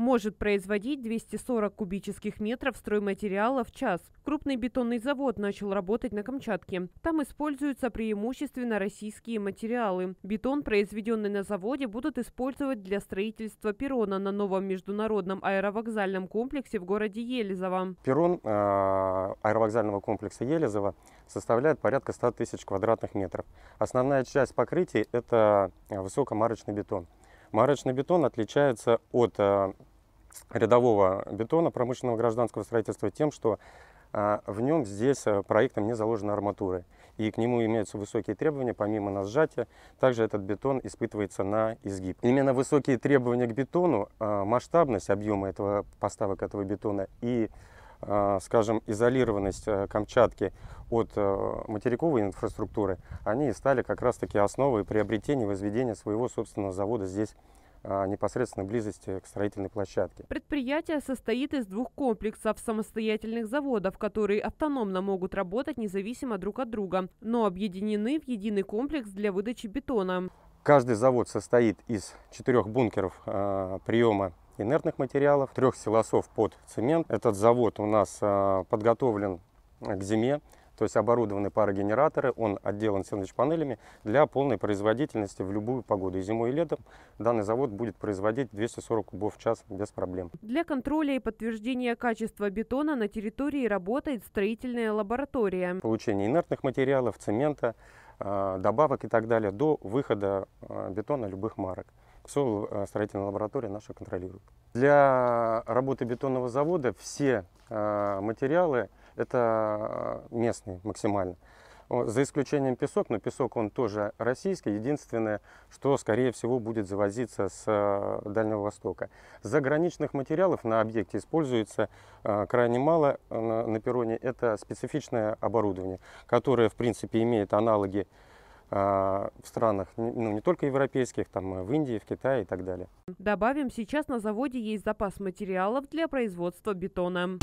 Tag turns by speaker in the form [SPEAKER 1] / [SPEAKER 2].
[SPEAKER 1] может производить 240 кубических метров стройматериала в час. Крупный бетонный завод начал работать на Камчатке. Там используются преимущественно российские материалы. Бетон, произведенный на заводе, будут использовать для строительства перрона на новом международном аэровокзальном комплексе в городе Елизово.
[SPEAKER 2] Перрон а, аэровокзального комплекса Елизово составляет порядка 100 тысяч квадратных метров. Основная часть покрытия – это высокомарочный бетон. Марочный бетон отличается от а, рядового бетона промышленного гражданского строительства тем, что а, в нем здесь э, проектом не заложена арматура. И к нему имеются высокие требования, помимо на сжатие, также этот бетон испытывается на изгиб. Именно высокие требования к бетону, а, масштабность объема этого поставок этого бетона и, а, скажем, изолированность э, Камчатки от э, материковой инфраструктуры, они стали как раз-таки основой приобретения и возведения своего собственного завода здесь, а, непосредственной близости к строительной площадке.
[SPEAKER 1] Предприятие состоит из двух комплексов самостоятельных заводов, которые автономно могут работать независимо друг от друга, но объединены в единый комплекс для выдачи бетона.
[SPEAKER 2] Каждый завод состоит из четырех бункеров э, приема инертных материалов, трех силосов под цемент. Этот завод у нас э, подготовлен к зиме. То есть оборудованы парогенераторы, он отделан панелями для полной производительности в любую погоду. И зимой, и летом данный завод будет производить 240 кубов в час без проблем.
[SPEAKER 1] Для контроля и подтверждения качества бетона на территории работает строительная лаборатория.
[SPEAKER 2] Получение инертных материалов, цемента, а, добавок и так далее до выхода а, бетона любых марок. Все а, строительная лаборатория наша контролирует. Для работы бетонного завода все материалы – это а, местный максимально. За исключением песок, но песок он тоже российский. Единственное, что, скорее всего, будет завозиться с а, Дальнего Востока. Заграничных материалов на объекте используется а, крайне мало на перроне. Это специфичное оборудование, которое, в принципе, имеет аналоги в странах, ну, не только европейских, там в Индии, в Китае и так далее.
[SPEAKER 1] Добавим, сейчас на заводе есть запас материалов для производства бетона.